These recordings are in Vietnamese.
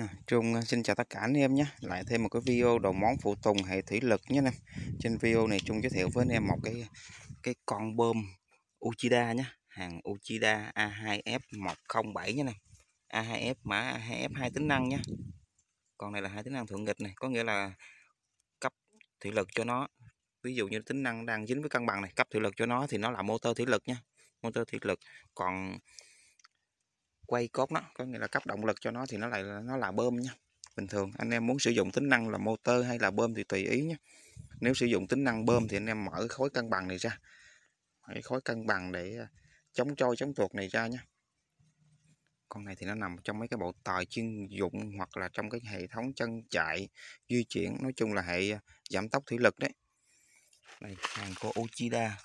Ờ, Trung ờ, xin chào tất cả anh em nhé lại thêm một cái video đầu món phụ tùng hệ thủy lực nhé anh em trên video này Trung giới thiệu với anh em một cái cái con bơm Uchida nhé hàng Uchida A2F107 nhé em A2F mã A2F hai tính năng nhé còn này là hai tính năng thuận nghịch này có nghĩa là cấp thủy lực cho nó ví dụ như tính năng đang dính với cân bằng này cấp thủy lực cho nó thì nó là motor thủy lực nhé motor thủy lực còn quay cốt nó có nghĩa là cấp động lực cho nó thì nó lại nó là bơm nha bình thường anh em muốn sử dụng tính năng là motor hay là bơm thì tùy ý nhé nếu sử dụng tính năng bơm thì anh em mở khối cân bằng này ra cái khối cân bằng để à, chống trôi chống tuột này ra nhé con này thì nó nằm trong mấy cái bộ tài chuyên dụng hoặc là trong cái hệ thống chân chạy di chuyển nói chung là hệ à, giảm tốc thủy lực đấy này hàng của Uchida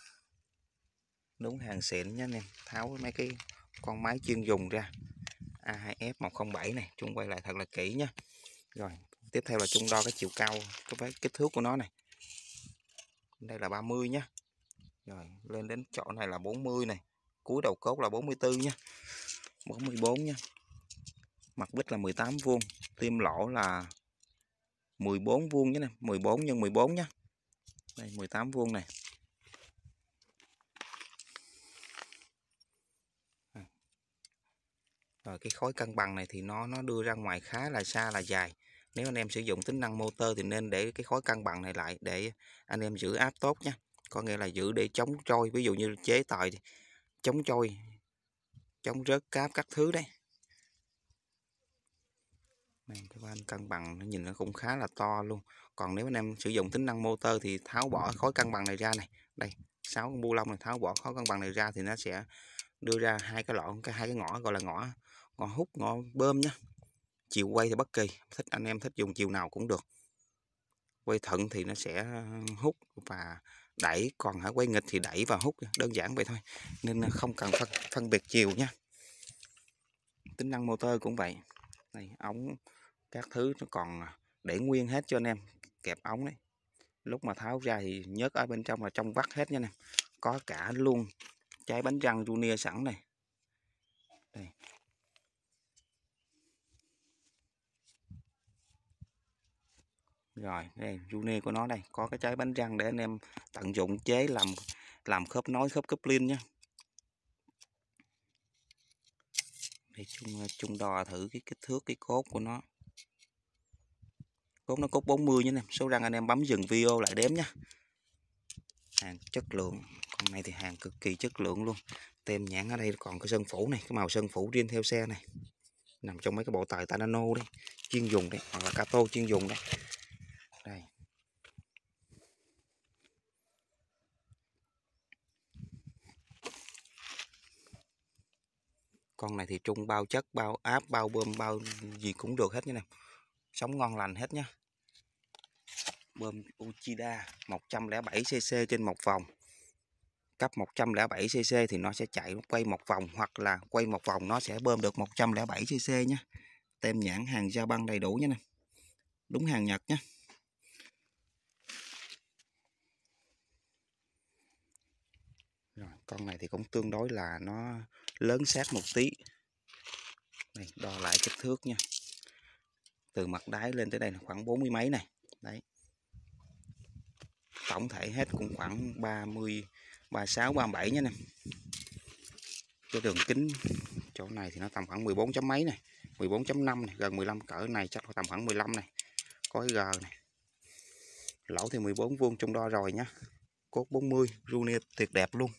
đúng hàng xịn nha anh em tháo mấy cái con máy chuyên dùng ra A2F107 này Trung quay lại thật là kỹ nha rồi tiếp theo là Trung đo cái chiều cao cái kích thước của nó này đây là 30 nhá rồi lên đến chỗ này là 40 này cuối đầu cốt là 44 nha 44 nha mặt bích là 18 vuông tim lỗ là 14 vuông nhé này 14 x 14 nhá đây 18 vuông này rồi ờ, cái khối cân bằng này thì nó nó đưa ra ngoài khá là xa là dài nếu anh em sử dụng tính năng motor thì nên để cái khối cân bằng này lại để anh em giữ áp tốt nha có nghĩa là giữ để chống trôi ví dụ như chế tài chống trôi chống rớt cáp các thứ đấy mang cái van cân bằng nó nhìn nó cũng khá là to luôn còn nếu anh em sử dụng tính năng motor thì tháo bỏ khối cân bằng này ra này đây sáu con bu lông này tháo bỏ khối cân bằng này ra thì nó sẽ đưa ra hai cái lọ cái hai cái ngõ gọi là ngõ ngõ hút ngõ bơm nhé chiều quay thì bất kỳ thích anh em thích dùng chiều nào cũng được quay thận thì nó sẽ hút và đẩy còn hả quay nghịch thì đẩy và hút đơn giản vậy thôi nên không cần phân, phân biệt chiều nha tính năng motor cũng vậy này ống các thứ nó còn để nguyên hết cho anh em kẹp ống đấy lúc mà tháo ra thì nhớt ở bên trong là trong vắt hết nha nè có cả luôn trái bánh răng junior sẵn này đây rồi đây junior của nó đây có cái trái bánh răng để anh em tận dụng chế làm làm khớp nối khớp cấp linh nhé để chung à, chung đo thử cái kích thước cái cốt của nó cốt nó cốt 40 mươi nhé em số răng anh em bấm dừng video lại đếm nha hàng chất lượng con này thì hàng cực kỳ chất lượng luôn tem nhãn ở đây còn cái sơn phủ này cái màu sơn phủ riêng theo xe này nằm trong mấy cái bộ tài tanano đấy chuyên dùng đấy hoặc là cato chuyên dùng đấy đây con này thì trung bao chất bao áp bao bơm bao gì cũng được hết nha em sống ngon lành hết nhá bơm Uchida 107cc trên một vòng cấp 107cc thì nó sẽ chạy quay một vòng hoặc là quay một vòng nó sẽ bơm được 107cc nhé tem nhãn hàng gia băng đầy đủ nhé nè đúng hàng Nhật nhé Rồi, con này thì cũng tương đối là nó lớn sát một tí đây, đo lại kích thước nha từ mặt đáy lên tới đây là khoảng bốn mươi mấy này đấy tổng thể hết cũng khoảng 30 36 37 nha anh em cái đường kính chỗ này thì nó tầm khoảng 14 chấm mấy này 14.5 này gần 15 cỡ này chắc tầm khoảng 15 này có G này lỗ thì 14 vuông trong đo rồi nhá cốt 40 runia tuyệt đẹp luôn